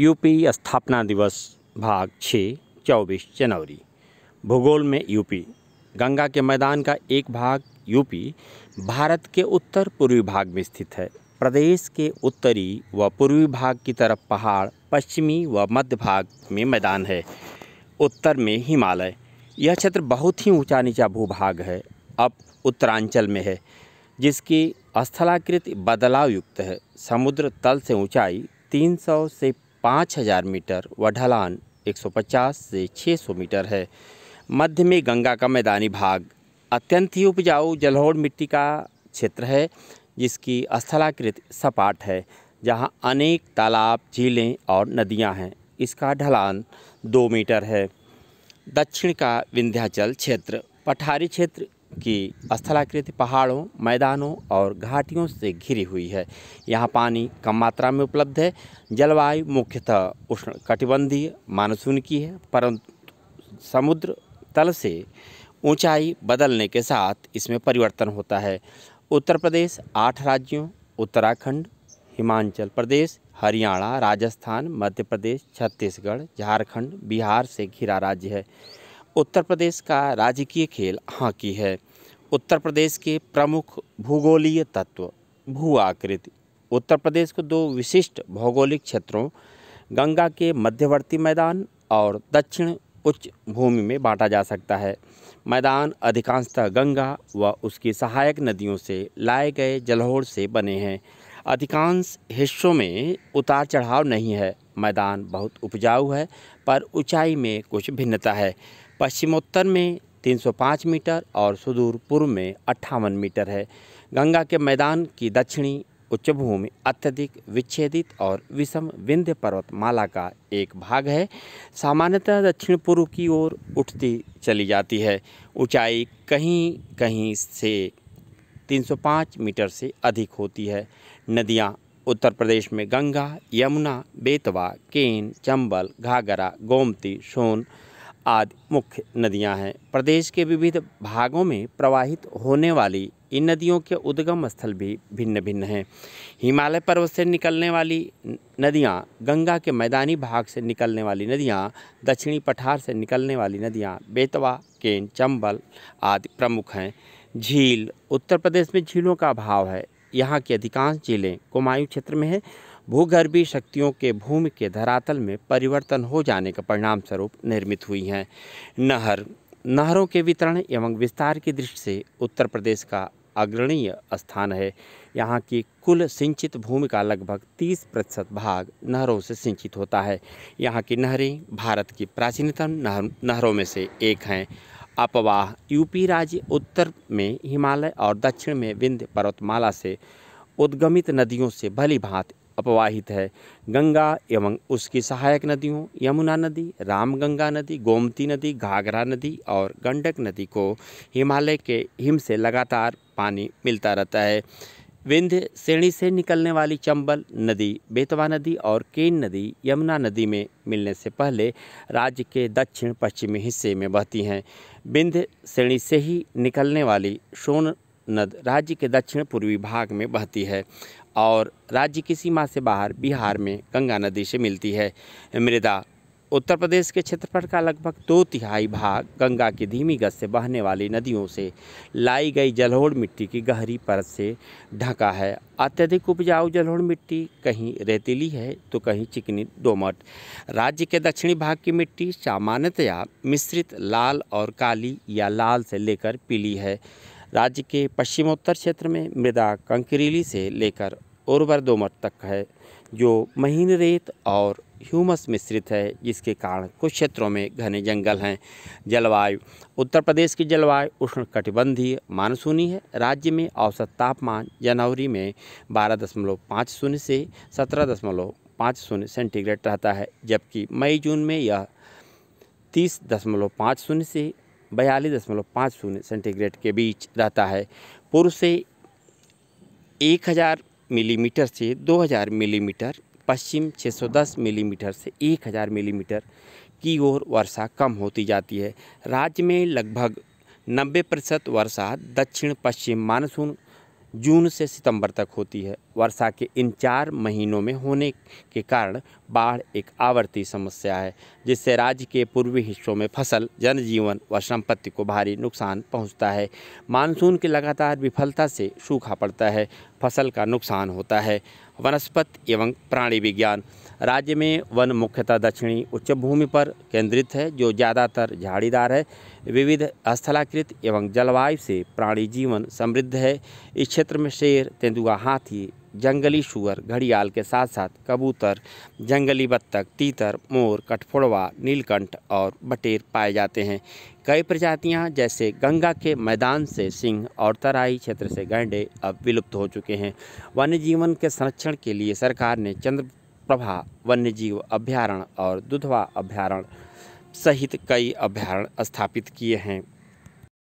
UP स्थापना दिवस भाग छः चौबीस जनवरी भूगोल में यूपी गंगा के मैदान का एक भाग यूपी भारत के उत्तर पूर्वी भाग में स्थित है प्रदेश के उत्तरी व पूर्वी भाग की तरफ पहाड़ पश्चिमी व मध्य भाग में मैदान है उत्तर में हिमालय यह क्षेत्र बहुत ही ऊंचा नीचा भूभाग है अब उत्तरांचल में है जिसकी स्थलाकृति बदलाव युक्त है समुद्र तल से ऊंचाई 300 से पाँच हजार मीटर व ढलान एक सौ पचास से छः सौ मीटर है मध्य में गंगा का मैदानी भाग अत्यंत ही उपजाऊ जलहोड़ मिट्टी का क्षेत्र है जिसकी स्थलाकृत सपाट है जहां अनेक तालाब झीलें और नदियां हैं इसका ढलान दो मीटर है दक्षिण का विंध्याचल क्षेत्र पठारी क्षेत्र की स्थलाकृति पहाड़ों मैदानों और घाटियों से घिरी हुई है यहाँ पानी कम मात्रा में उपलब्ध है जलवायु मुख्यतः उष्ण कटिबंधीय मानसून की है परंतु समुद्र तल से ऊंचाई बदलने के साथ इसमें परिवर्तन होता है उत्तर प्रदेश आठ राज्यों उत्तराखंड हिमाचल प्रदेश हरियाणा राजस्थान मध्य प्रदेश छत्तीसगढ़ झारखंड बिहार से घिरा राज्य है उत्तर प्रदेश का राजकीय खेल हॉकी है उत्तर प्रदेश के प्रमुख भूगोलीय तत्व भू आकृति उत्तर प्रदेश को दो विशिष्ट भौगोलिक क्षेत्रों गंगा के मध्यवर्ती मैदान और दक्षिण उच्च भूमि में बांटा जा सकता है मैदान अधिकांशतः गंगा व उसकी सहायक नदियों से लाए गए जलहोर से बने हैं अधिकांश हिस्सों में उतार चढ़ाव नहीं है मैदान बहुत उपजाऊ है पर ऊंचाई में कुछ भिन्नता है पश्चिमोत्तर में 305 मीटर और सुदूर पूर्व में अट्ठावन मीटर है गंगा के मैदान की दक्षिणी उच्च भूमि अत्यधिक विच्छेदित और विषम विंध्य पर्वतमाला का एक भाग है सामान्यतः दक्षिण पूर्व की ओर उठती चली जाती है ऊंचाई कहीं कहीं से 305 मीटर से अधिक होती है नदियाँ उत्तर प्रदेश में गंगा यमुना बेतवा केन चंबल घाघरा गोमती सोन आदि मुख्य नदियां हैं प्रदेश के विविध भागों में प्रवाहित होने वाली इन नदियों के उद्गम स्थल भी भिन्न भिन्न हैं हिमालय पर्वत से निकलने वाली नदियाँ गंगा के मैदानी भाग से निकलने वाली नदियाँ दक्षिणी पठार से निकलने वाली नदियाँ बेतवा केन चंबल आदि प्रमुख हैं झील उत्तर प्रदेश में झीलों का अभाव है यहाँ की अधिकांश झीलें कुमायूं क्षेत्र में हैं भूगर्भी शक्तियों के भूमि के धरातल में परिवर्तन हो जाने का परिणाम स्वरूप निर्मित हुई हैं नहर नहरों के वितरण एवं विस्तार की दृष्टि से उत्तर प्रदेश का अग्रणीय स्थान है यहाँ की कुल सिंचित भूमि का लगभग 30 प्रतिशत भाग नहरों से सिंचित होता है यहाँ की नहरें भारत की प्राचीनतम नहर नहरों में से एक हैं अपवाह यूपी राज्य उत्तर में हिमालय और दक्षिण में विंध्य पर्वतमाला से उद्गमित नदियों से भली भांत अपवाहित है गंगा एवं उसकी सहायक नदियों यमुना नदी रामगंगा नदी गोमती नदी घाघरा नदी और गंडक नदी को हिमालय के हिम से लगातार पानी मिलता रहता है विंध्य श्रेणी से निकलने वाली चंबल नदी बेतवा नदी और केन नदी यमुना नदी में मिलने से पहले राज्य के दक्षिण पश्चिमी हिस्से में बहती हैं विंध्य श्रेणी से ही निकलने वाली सोन नद राज्य के दक्षिण पूर्वी भाग में बहती है और राज्य की सीमा से बाहर बिहार में गंगा नदी से मिलती है मृदा उत्तर प्रदेश के क्षेत्रफल का लगभग दो तिहाई भाग गंगा की धीमी गत से बहने वाली नदियों से लाई गई जलोढ़ मिट्टी की गहरी परत से ढका है अत्यधिक उपजाऊ जलोढ़ मिट्टी कहीं रेतीली है तो कहीं चिकनी दोमट राज्य के दक्षिणी भाग की मिट्टी सामान्यतया मिश्रित लाल और काली या लाल से लेकर पीली है राज्य के पश्चिमोत्तर क्षेत्र में मृदा कंकरीली से लेकर उर्वर दोमर तक है जो महीन रेत और ह्यूमस मिश्रित है जिसके कारण कुछ क्षेत्रों में घने जंगल हैं जलवायु उत्तर प्रदेश की जलवायु उष्ण कटिबंधीय मानसूनी है राज्य में औसत तापमान जनवरी में बारह दशमलव पाँच शून्य से सत्रह दशमलव पाँच शून्य सेंटीग्रेड रहता है जबकि मई जून में यह तीस दशमलव पाँच शून्य से बयालीस दशमलव पाँच शून्य सेंटीग्रेड के बीच रहता है पूर्व से एक हज़ार मिलीमीटर से दो हज़ार मिलीमीटर पश्चिम 610 मिलीमीटर से 1000 मिलीमीटर की ओर वर्षा कम होती जाती है राज्य में लगभग 90 प्रतिशत वर्षा दक्षिण पश्चिम मानसून जून से सितंबर तक होती है वर्षा के इन चार महीनों में होने के कारण बाढ़ एक आवर्ती समस्या है जिससे राज्य के पूर्वी हिस्सों में फसल जनजीवन व संपत्ति को भारी नुकसान पहुंचता है मानसून की लगातार विफलता से सूखा पड़ता है फसल का नुकसान होता है वनस्पति एवं प्राणी विज्ञान राज्य में वन मुख्यतः दक्षिणी उच्च भूमि पर केंद्रित है जो ज़्यादातर झाड़ीदार है विविध स्थलाकृत एवं जलवायु से प्राणी जीवन समृद्ध है इस क्षेत्र में शेर तेंदुआ हाथी जंगली शुअर घड़ियाल के साथ साथ कबूतर जंगली बत्तख तीतर मोर कठफोड़वा नीलकंठ और बटेर पाए जाते हैं कई प्रजातियां जैसे गंगा के मैदान से सिंह और तराई क्षेत्र से गैंडे अब विलुप्त हो चुके हैं वन्य जीवन के संरक्षण के लिए सरकार ने चंद्र प्रभा वन्यजीव अभ्यारण्य और दुधवा अभ्यारण्य सहित कई अभ्यारण्य स्थापित किए हैं